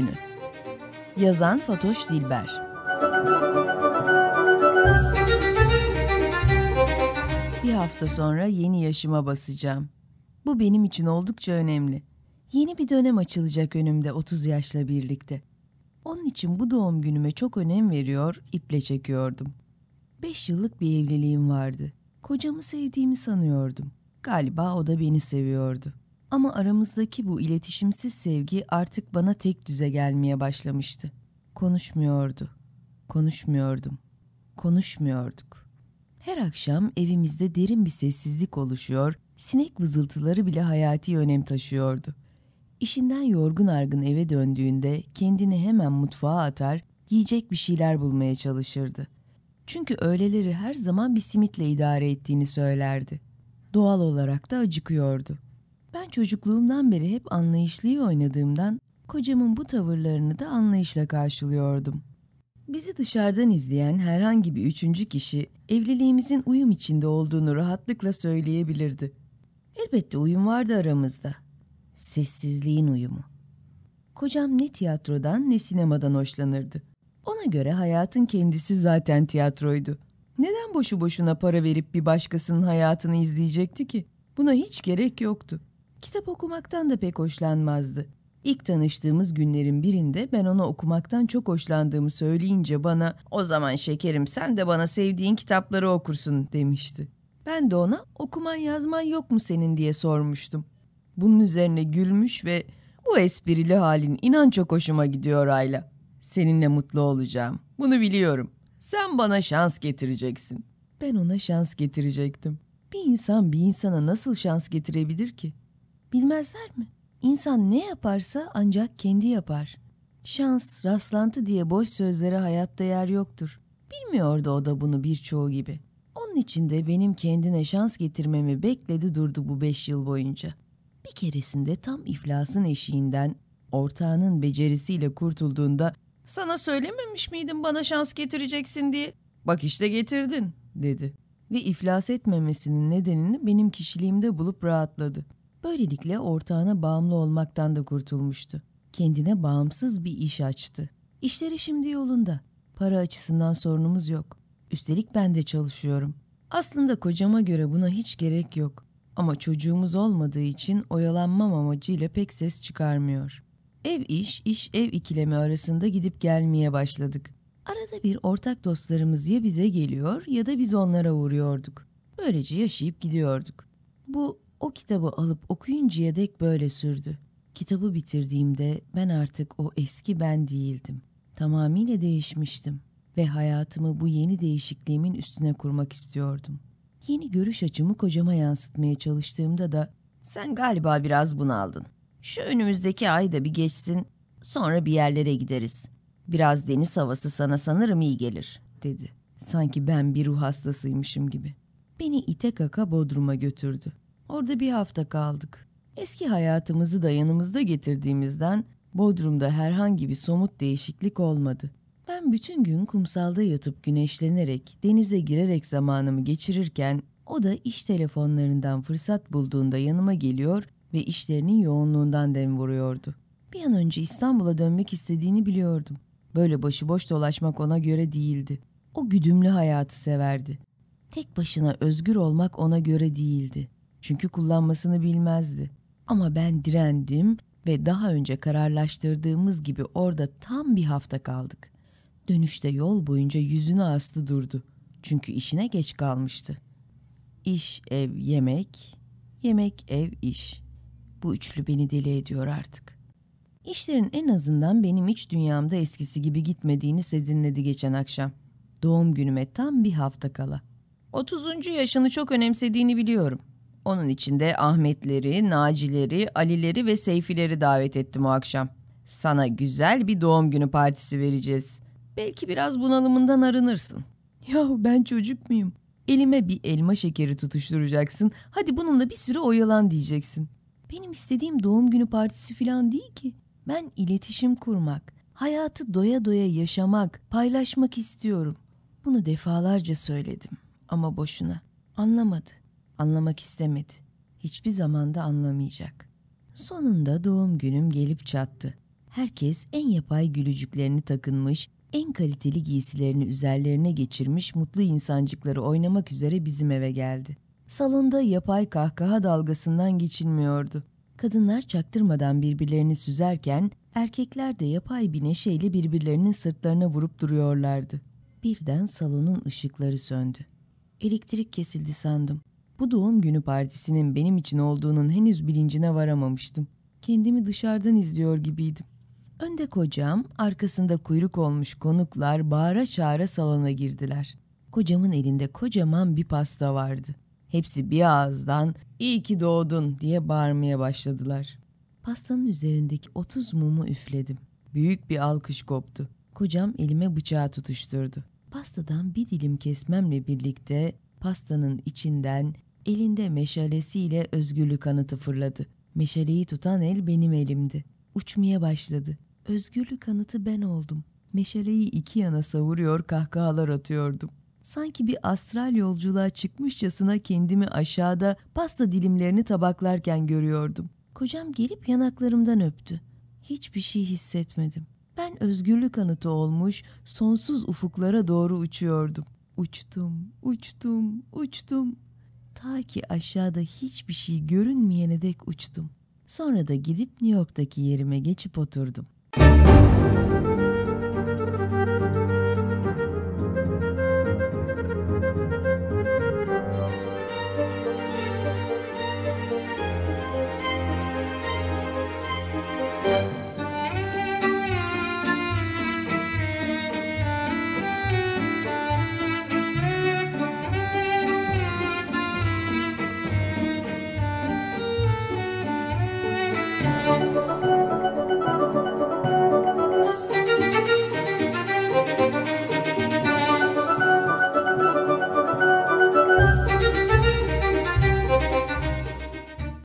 Günü Yazan Fatoş Dilber Bir hafta sonra yeni yaşıma basacağım. Bu benim için oldukça önemli. Yeni bir dönem açılacak önümde 30 yaşla birlikte. Onun için bu doğum günüme çok önem veriyor, iple çekiyordum. Beş yıllık bir evliliğim vardı. Kocamı sevdiğimi sanıyordum. Galiba o da beni seviyordu. Ama aramızdaki bu iletişimsiz sevgi artık bana tek düze gelmeye başlamıştı. Konuşmuyordu. Konuşmuyordum. Konuşmuyorduk. Her akşam evimizde derin bir sessizlik oluşuyor, sinek vızıltıları bile hayati önem taşıyordu. İşinden yorgun argın eve döndüğünde kendini hemen mutfağa atar, yiyecek bir şeyler bulmaya çalışırdı. Çünkü öğleleri her zaman bir simitle idare ettiğini söylerdi. Doğal olarak da acıkıyordu.'' Ben çocukluğumdan beri hep anlayışlıyı oynadığımdan kocamın bu tavırlarını da anlayışla karşılıyordum. Bizi dışarıdan izleyen herhangi bir üçüncü kişi evliliğimizin uyum içinde olduğunu rahatlıkla söyleyebilirdi. Elbette uyum vardı aramızda. Sessizliğin uyumu. Kocam ne tiyatrodan ne sinemadan hoşlanırdı. Ona göre hayatın kendisi zaten tiyatroydu. Neden boşu boşuna para verip bir başkasının hayatını izleyecekti ki? Buna hiç gerek yoktu. Kitap okumaktan da pek hoşlanmazdı. İlk tanıştığımız günlerin birinde ben ona okumaktan çok hoşlandığımı söyleyince bana "O zaman şekerim sen de bana sevdiğin kitapları okursun." demişti. Ben de ona "Okuman yazman yok mu senin?" diye sormuştum. Bunun üzerine gülmüş ve "Bu esprili halin inan çok hoşuma gidiyor Ayla. Seninle mutlu olacağım. Bunu biliyorum. Sen bana şans getireceksin." Ben ona şans getirecektim. Bir insan bir insana nasıl şans getirebilir ki? Bilmezler mi? İnsan ne yaparsa ancak kendi yapar. Şans, rastlantı diye boş sözlere hayatta yer yoktur. Bilmiyordu o da bunu birçoğu gibi. Onun için de benim kendine şans getirmemi bekledi durdu bu beş yıl boyunca. Bir keresinde tam iflasın eşiğinden ortağının becerisiyle kurtulduğunda ''Sana söylememiş miydim bana şans getireceksin diye? Bak işte getirdin.'' dedi. Ve iflas etmemesinin nedenini benim kişiliğimde bulup rahatladı.'' Böylelikle ortağına bağımlı olmaktan da kurtulmuştu. Kendine bağımsız bir iş açtı. İşleri şimdi yolunda. Para açısından sorunumuz yok. Üstelik ben de çalışıyorum. Aslında kocama göre buna hiç gerek yok. Ama çocuğumuz olmadığı için oyalanmam amacıyla pek ses çıkarmıyor. Ev iş, iş ev ikilemi arasında gidip gelmeye başladık. Arada bir ortak dostlarımız ya bize geliyor ya da biz onlara uğruyorduk. Böylece yaşayıp gidiyorduk. Bu o kitabı alıp okuyuncaya dek böyle sürdü. Kitabı bitirdiğimde ben artık o eski ben değildim. Tamamıyla değişmiştim ve hayatımı bu yeni değişikliğimin üstüne kurmak istiyordum. Yeni görüş açımı kocama yansıtmaya çalıştığımda da sen galiba biraz bunaldın. Şu önümüzdeki ay da bir geçsin, sonra bir yerlere gideriz. Biraz deniz havası sana sanırım iyi gelir, dedi. Sanki ben bir ruh hastasıymışım gibi. Beni ite kaka Bodrum'a götürdü. Orada bir hafta kaldık. Eski hayatımızı da yanımızda getirdiğimizden Bodrum'da herhangi bir somut değişiklik olmadı. Ben bütün gün kumsalda yatıp güneşlenerek, denize girerek zamanımı geçirirken o da iş telefonlarından fırsat bulduğunda yanıma geliyor ve işlerinin yoğunluğundan dem vuruyordu. Bir an önce İstanbul'a dönmek istediğini biliyordum. Böyle başıboş dolaşmak ona göre değildi. O güdümlü hayatı severdi. Tek başına özgür olmak ona göre değildi. Çünkü kullanmasını bilmezdi. Ama ben direndim ve daha önce kararlaştırdığımız gibi orada tam bir hafta kaldık. Dönüşte yol boyunca yüzünü astı durdu. Çünkü işine geç kalmıştı. İş, ev, yemek, yemek, ev, iş. Bu üçlü beni deli ediyor artık. İşlerin en azından benim iç dünyamda eskisi gibi gitmediğini sezinledi geçen akşam. Doğum günüme tam bir hafta kala. 30. yaşını çok önemsediğini biliyorum. Onun içinde Ahmetleri, Nacileri, Alileri ve Seyfileri davet ettim o akşam. Sana güzel bir doğum günü partisi vereceğiz. Belki biraz bunalımından arınırsın. Yahu ben çocuk muyum? Elime bir elma şekeri tutuşturacaksın. Hadi bununla bir süre oyalan diyeceksin. Benim istediğim doğum günü partisi falan değil ki. Ben iletişim kurmak, hayatı doya doya yaşamak, paylaşmak istiyorum. Bunu defalarca söyledim ama boşuna. Anlamadı. Anlamak istemedi. Hiçbir zamanda anlamayacak. Sonunda doğum günüm gelip çattı. Herkes en yapay gülücüklerini takınmış, en kaliteli giysilerini üzerlerine geçirmiş mutlu insancıkları oynamak üzere bizim eve geldi. Salonda yapay kahkaha dalgasından geçilmiyordu. Kadınlar çaktırmadan birbirlerini süzerken erkekler de yapay bir neşeyle birbirlerinin sırtlarına vurup duruyorlardı. Birden salonun ışıkları söndü. Elektrik kesildi sandım. Bu doğum günü partisinin benim için olduğunun henüz bilincine varamamıştım. Kendimi dışarıdan izliyor gibiydim. Önde kocam, arkasında kuyruk olmuş konuklar bağıra çağıra salona girdiler. Kocamın elinde kocaman bir pasta vardı. Hepsi bir ağızdan iyi ki doğdun diye bağırmaya başladılar. Pastanın üzerindeki 30 mumu üfledim. Büyük bir alkış koptu. Kocam elime bıçağı tutuşturdu. Pastadan bir dilim kesmemle birlikte pastanın içinden Elinde meşalesiyle özgürlük anıtı fırladı. Meşaleyi tutan el benim elimdi. Uçmaya başladı. Özgürlük anıtı ben oldum. Meşaleyi iki yana savuruyor kahkahalar atıyordum. Sanki bir astral yolculuğa çıkmışçasına kendimi aşağıda pasta dilimlerini tabaklarken görüyordum. Kocam gelip yanaklarımdan öptü. Hiçbir şey hissetmedim. Ben özgürlük anıtı olmuş, sonsuz ufuklara doğru uçuyordum. Uçtum, uçtum, uçtum ta ki aşağıda hiçbir şey görünmeyene dek uçtum. Sonra da gidip New York'taki yerime geçip oturdum.